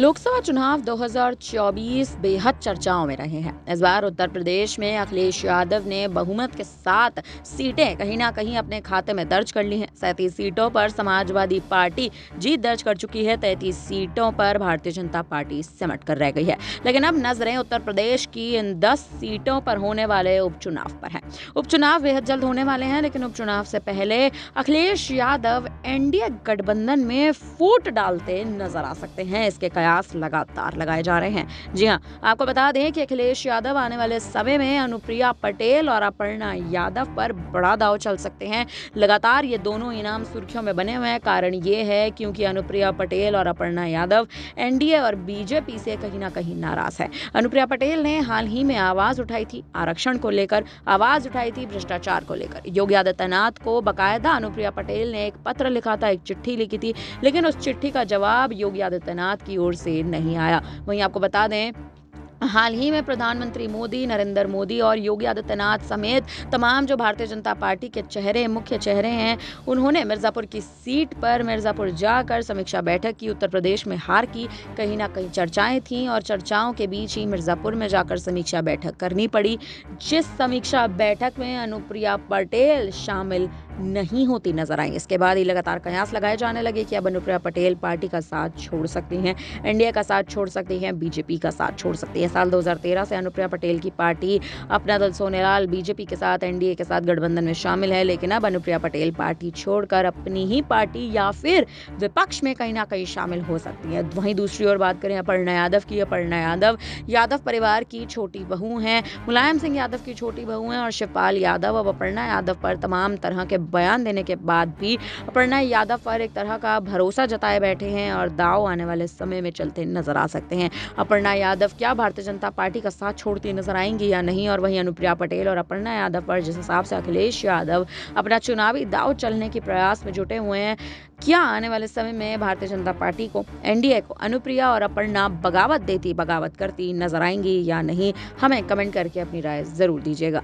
लोकसभा चुनाव 2024 बेहद चर्चाओं में रहे हैं इस बार उत्तर प्रदेश में अखिलेश यादव ने बहुमत के साथ सीटें कहीं ना कहीं अपने खाते में दर्ज कर ली हैं सैंतीस सीटों पर समाजवादी पार्टी जीत दर्ज कर चुकी है तैतीस सीटों पर भारतीय जनता पार्टी सिमट कर रह गई है लेकिन अब नजरें उत्तर प्रदेश की इन दस सीटों पर होने वाले उपचुनाव पर है उपचुनाव बेहद जल्द होने वाले हैं लेकिन उपचुनाव से पहले अखिलेश यादव एनडीए गठबंधन में फूट डालते नजर आ सकते हैं इसके कया प्रयास लगातार लगाए जा रहे हैं जी हाँ आपको बता दें कि अखिलेश यादव आने वाले समय में अनुप्रिया पटेल और अपर्णा यादव पर बड़ा दाव चल सकते हैं लगातार ये दोनों इनाम सुर्खियों में बने हुए हैं कारण ये है क्योंकि अनुप्रिया पटेल और अपर्णा यादव एनडीए और बीजेपी से कहीं ना कहीं नाराज है अनुप्रिया पटेल ने हाल ही में आवाज उठाई थी आरक्षण को लेकर आवाज उठाई थी भ्रष्टाचार को लेकर योगी आदित्यनाथ को बकायदा अनुप्रिया पटेल ने एक पत्र लिखा था एक चिट्ठी लिखी थी लेकिन उस चिट्ठी का जवाब योगी आदित्यनाथ की ओर से नहीं आया वहीं आपको बता दें हाल ही में प्रधानमंत्री मोदी नरेंद्र मोदी और योगी आदित्यनाथ समेत तमाम जो भारतीय जनता पार्टी के चेहरे मुख्य चेहरे हैं उन्होंने मिर्ज़ापुर की सीट पर मिर्ज़ापुर जाकर समीक्षा बैठक की उत्तर प्रदेश में हार की कहीं ना कहीं चर्चाएं थीं और चर्चाओं के बीच ही मिर्ज़ापुर में जाकर समीक्षा बैठक करनी पड़ी जिस समीक्षा बैठक में अनुप्रिया पटेल शामिल नहीं होती नजर आई इसके बाद ही लगातार कयास लगाए जाने लगे कि अब अनुप्रिया पटेल पार्टी का साथ छोड़ सकती हैं इंडिया का साथ छोड़ सकती हैं बीजेपी का साथ छोड़ सकती है साल 2013 से अनुप्रिया पटेल की पार्टी अपना दल सोनेलाल बीजेपी के साथ एनडीए के साथ गठबंधन में शामिल है लेकिन अब अनुप्रिया पटेल पार्टी छोड़कर अपनी ही पार्टी या फिर विपक्ष में कहीं ना कहीं शामिल हो सकती है वहीं दूसरी ओर बात करें अपर्णा यादव की अपर्णा यादव यादव परिवार की छोटी बहू हैं मुलायम सिंह यादव की छोटी बहू हैं और शिवपाल यादव अब अपर्णा यादव पर तमाम तरह के बयान देने के बाद भी अपर्णा यादव पर एक तरह का भरोसा जताए बैठे हैं और दाव आने वाले समय में चलते नजर आ सकते हैं अपर्णा यादव क्या भारतीय जनता पार्टी का साथ छोड़ती नजर आएंगी या नहीं और वहीं अनुप्रिया पटेल और अपर्णा यादव पर जिस हिसाब से अखिलेश यादव अपना चुनावी दाव चलने के प्रयास में जुटे हुए हैं क्या आने वाले समय में भारतीय जनता पार्टी को एनडीए को अनुप्रिया और अपर्णा बगावत देती बगावत करती नजर आएंगी या नहीं हमें कमेंट करके अपनी राय जरूर दीजिएगा